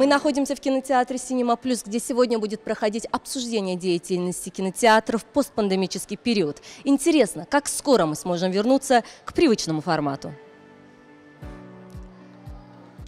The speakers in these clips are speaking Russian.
Мы находимся в кинотеатре «Синема Плюс», где сегодня будет проходить обсуждение деятельности кинотеатра в постпандемический период. Интересно, как скоро мы сможем вернуться к привычному формату?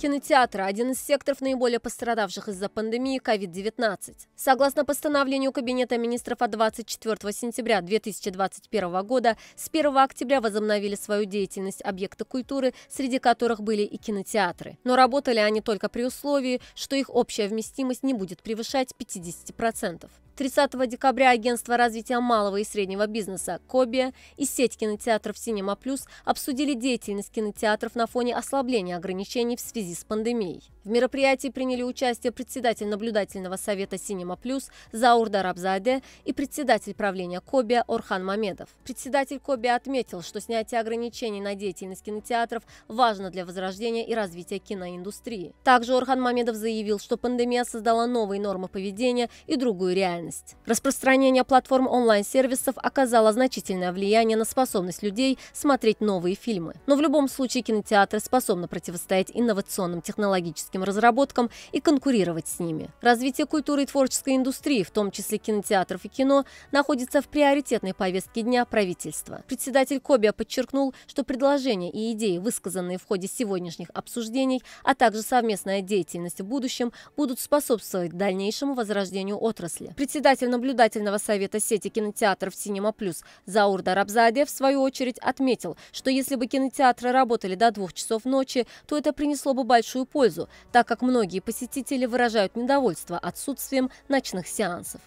Кинотеатры – один из секторов наиболее пострадавших из-за пандемии COVID-19. Согласно постановлению Кабинета министров от 24 сентября 2021 года, с 1 октября возобновили свою деятельность объекты культуры, среди которых были и кинотеатры. Но работали они только при условии, что их общая вместимость не будет превышать 50%. 30 декабря агентство развития малого и среднего бизнеса «Кобия» и сеть кинотеатров «Синема Плюс» обсудили деятельность кинотеатров на фоне ослабления ограничений в связи с пандемией. В мероприятии приняли участие председатель наблюдательного совета «Синема Плюс» Заурда Рабзаде и председатель правления Кобия Орхан Мамедов. Председатель Кобия отметил, что снятие ограничений на деятельность кинотеатров важно для возрождения и развития киноиндустрии. Также Орхан Мамедов заявил, что пандемия создала новые нормы поведения и другую реальность. Распространение платформ онлайн-сервисов оказало значительное влияние на способность людей смотреть новые фильмы. Но в любом случае кинотеатры способны противостоять инновационным технологическим новаторским разработкам и конкурировать с ними. Развитие культуры и творческой индустрии, в том числе кинотеатров и кино, находится в приоритетной повестке дня правительства. Председатель Кобиа подчеркнул, что предложения и идеи, высказанные в ходе сегодняшних обсуждений, а также совместная деятельность в будущем, будут способствовать дальнейшему возрождению отрасли. Председатель наблюдательного совета сети кинотеатров «Синема Плюс» Заур Дарабзаде, в свою очередь, отметил, что если бы кинотеатры работали до двух часов ночи, то это принесло бы большую пользу, так как многие посетители выражают недовольство отсутствием ночных сеансов.